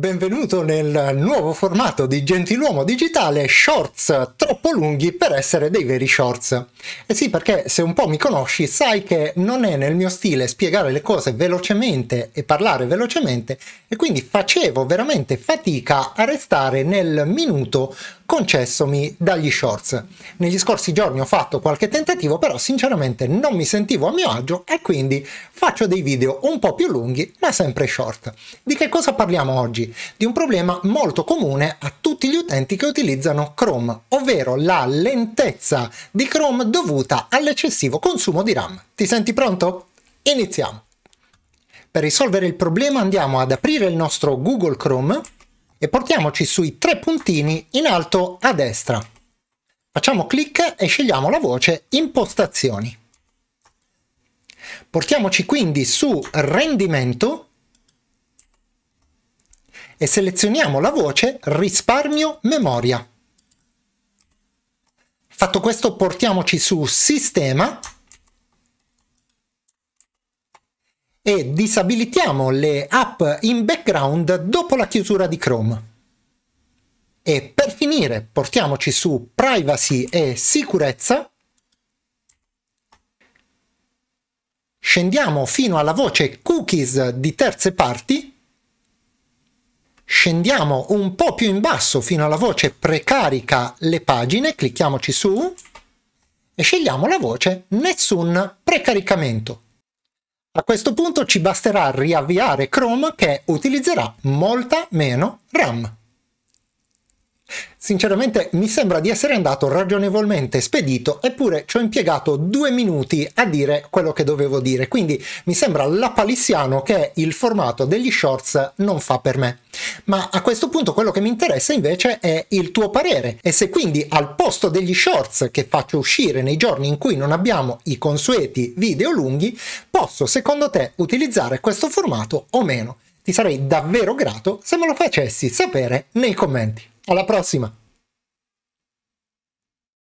Benvenuto nel nuovo formato di Gentiluomo Digitale, shorts troppo lunghi per essere dei veri shorts. E eh sì, perché se un po' mi conosci sai che non è nel mio stile spiegare le cose velocemente e parlare velocemente e quindi facevo veramente fatica a restare nel minuto concessomi dagli shorts. Negli scorsi giorni ho fatto qualche tentativo, però sinceramente non mi sentivo a mio agio e quindi faccio dei video un po' più lunghi, ma sempre short. Di che cosa parliamo oggi? Di un problema molto comune a tutti gli utenti che utilizzano Chrome, ovvero la lentezza di Chrome dovuta all'eccessivo consumo di RAM. Ti senti pronto? Iniziamo! Per risolvere il problema andiamo ad aprire il nostro Google Chrome e portiamoci sui tre puntini in alto a destra. Facciamo clic e scegliamo la voce impostazioni. Portiamoci quindi su rendimento e selezioniamo la voce risparmio memoria. Fatto questo portiamoci su sistema e disabilitiamo le app in background dopo la chiusura di Chrome. E per finire portiamoci su privacy e sicurezza. Scendiamo fino alla voce cookies di terze parti. Scendiamo un po' più in basso fino alla voce precarica le pagine, clicchiamoci su e scegliamo la voce nessun precaricamento. A questo punto ci basterà riavviare Chrome che utilizzerà molta meno RAM. Sinceramente mi sembra di essere andato ragionevolmente spedito, eppure ci ho impiegato due minuti a dire quello che dovevo dire, quindi mi sembra lapalissiano che il formato degli shorts non fa per me. Ma a questo punto quello che mi interessa invece è il tuo parere e se quindi al posto degli shorts che faccio uscire nei giorni in cui non abbiamo i consueti video lunghi, posso secondo te utilizzare questo formato o meno. Ti sarei davvero grato se me lo facessi sapere nei commenti. Alla prossima!